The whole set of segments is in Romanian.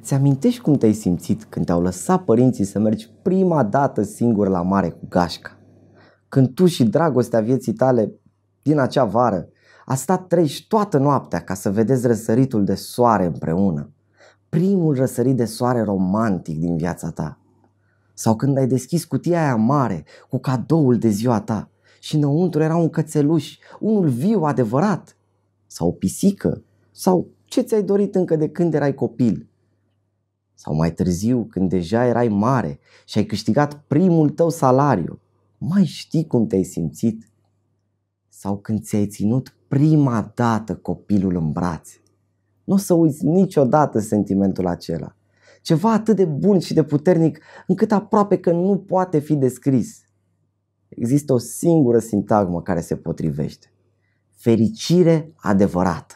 Îți amintești cum te-ai simțit când te-au lăsat părinții să mergi prima dată singur la mare cu gașca? Când tu și dragostea vieții tale din acea vară a stat treci toată noaptea ca să vedeți răsăritul de soare împreună. Primul răsărit de soare romantic din viața ta. Sau când ai deschis cutia aia mare cu cadoul de ziua ta și înăuntru era un cățeluș, unul viu adevărat. Sau o pisică. Sau ce ți-ai dorit încă de când erai copil sau mai târziu când deja erai mare și ai câștigat primul tău salariu, mai știi cum te-ai simțit? Sau când ți-ai ținut prima dată copilul în brațe? Nu o să uiți niciodată sentimentul acela. Ceva atât de bun și de puternic încât aproape că nu poate fi descris. Există o singură sintagmă care se potrivește. Fericire adevărată.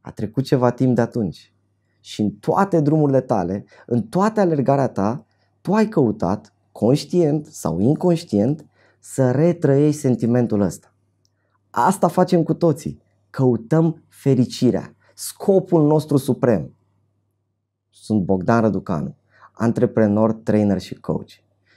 A trecut ceva timp de atunci și în toate drumurile tale, în toată alergarea ta, tu ai căutat, conștient sau inconștient, să retrăiești sentimentul ăsta. Asta facem cu toții. Căutăm fericirea, scopul nostru suprem. Sunt Bogdan Răducanu, antreprenor, trainer și coach.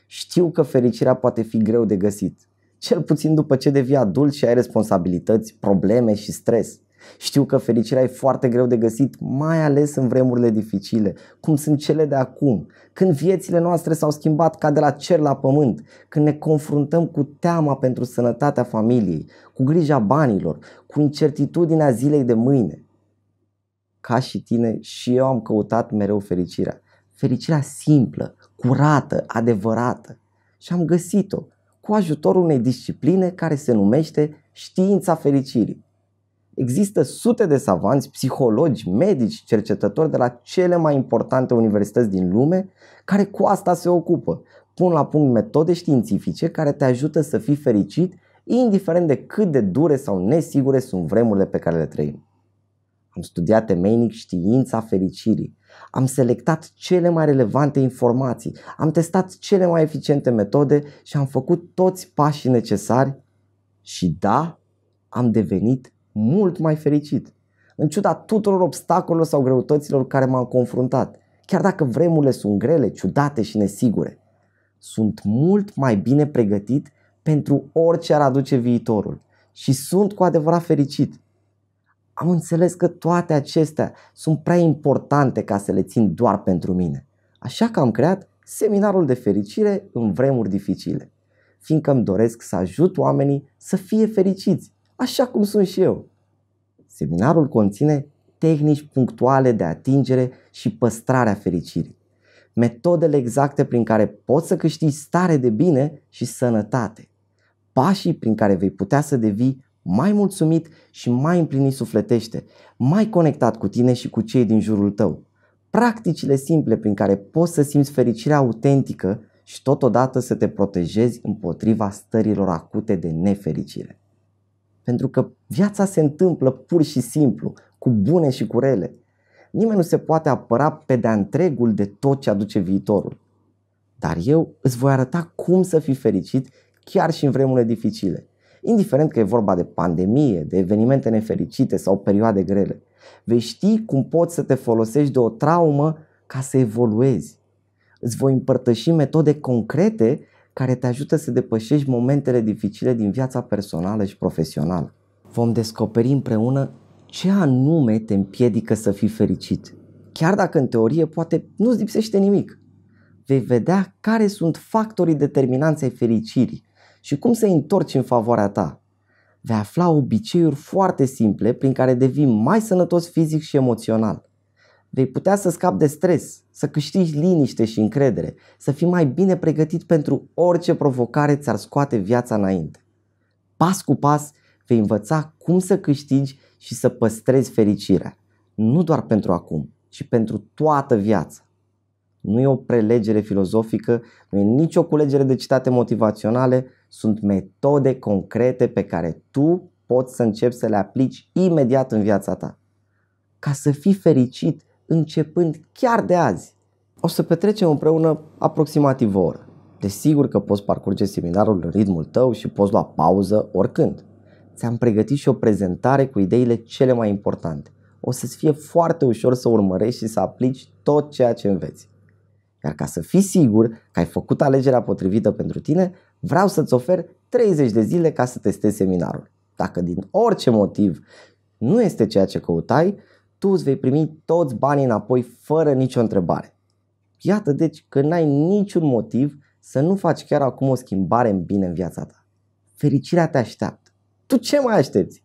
Știu că fericirea poate fi greu de găsit, cel puțin după ce devii adult și ai responsabilități, probleme și stres – știu că fericirea e foarte greu de găsit, mai ales în vremurile dificile, cum sunt cele de acum, când viețile noastre s-au schimbat ca de la cer la pământ, când ne confruntăm cu teama pentru sănătatea familiei, cu grija banilor, cu incertitudinea zilei de mâine. Ca și tine, și eu am căutat mereu fericirea. Fericirea simplă, curată, adevărată. Și am găsit-o cu ajutorul unei discipline care se numește știința fericirii. Există sute de savanți, psihologi, medici, cercetători de la cele mai importante universități din lume care cu asta se ocupă. Pun la punct metode științifice care te ajută să fii fericit, indiferent de cât de dure sau nesigure sunt vremurile pe care le trăim. Am studiat temeinic știința fericirii. Am selectat cele mai relevante informații, am testat cele mai eficiente metode și am făcut toți pașii necesari și da, am devenit mult mai fericit, în ciuda tuturor obstacolelor sau greutăților care m-am confruntat, chiar dacă vremurile sunt grele, ciudate și nesigure. Sunt mult mai bine pregătit pentru orice ar aduce viitorul și sunt cu adevărat fericit. Am înțeles că toate acestea sunt prea importante ca să le țin doar pentru mine. Așa că am creat seminarul de fericire în vremuri dificile, fiindcă îmi doresc să ajut oamenii să fie fericiți așa cum sunt și eu. Seminarul conține tehnici punctuale de atingere și păstrarea fericirii, metodele exacte prin care poți să câștigi stare de bine și sănătate, pașii prin care vei putea să devii mai mulțumit și mai împlinit sufletește, mai conectat cu tine și cu cei din jurul tău, practicile simple prin care poți să simți fericirea autentică și totodată să te protejezi împotriva stărilor acute de nefericire. Pentru că viața se întâmplă pur și simplu, cu bune și cu rele. Nimeni nu se poate apăra pe de-a întregul de tot ce aduce viitorul. Dar eu îți voi arăta cum să fii fericit chiar și în vremurile dificile. Indiferent că e vorba de pandemie, de evenimente nefericite sau perioade grele. Vei ști cum poți să te folosești de o traumă ca să evoluezi. Îți voi împărtăși metode concrete care te ajută să depășești momentele dificile din viața personală și profesională. Vom descoperi împreună ce anume te împiedică să fii fericit. Chiar dacă în teorie poate nu-ți lipsește nimic, vei vedea care sunt factorii determinanți ai fericirii și cum să-i întorci în favoarea ta. Vei afla obiceiuri foarte simple prin care devii mai sănătos fizic și emoțional – Vei putea să scapi de stres, să câștigi liniște și încredere, să fii mai bine pregătit pentru orice provocare ți-ar scoate viața înainte. Pas cu pas vei învăța cum să câștigi și să păstrezi fericirea, nu doar pentru acum, ci pentru toată viața. Nu e o prelegere filozofică, nu e nicio culegere de citate motivaționale, sunt metode concrete pe care tu poți să începi să le aplici imediat în viața ta. Ca să fii fericit, începând chiar de azi, o să petrecem împreună aproximativ o oră. Desigur că poți parcurge seminarul în ritmul tău și poți lua pauză oricând. Ți-am pregătit și o prezentare cu ideile cele mai importante. O să-ți fie foarte ușor să urmărești și să aplici tot ceea ce înveți. Iar ca să fii sigur că ai făcut alegerea potrivită pentru tine, vreau să-ți ofer 30 de zile ca să testezi seminarul. Dacă din orice motiv nu este ceea ce căutai, tu îți vei primi toți banii înapoi fără nicio întrebare. Iată deci că n-ai niciun motiv să nu faci chiar acum o schimbare în bine în viața ta. Fericirea te așteaptă. Tu ce mai aștepți?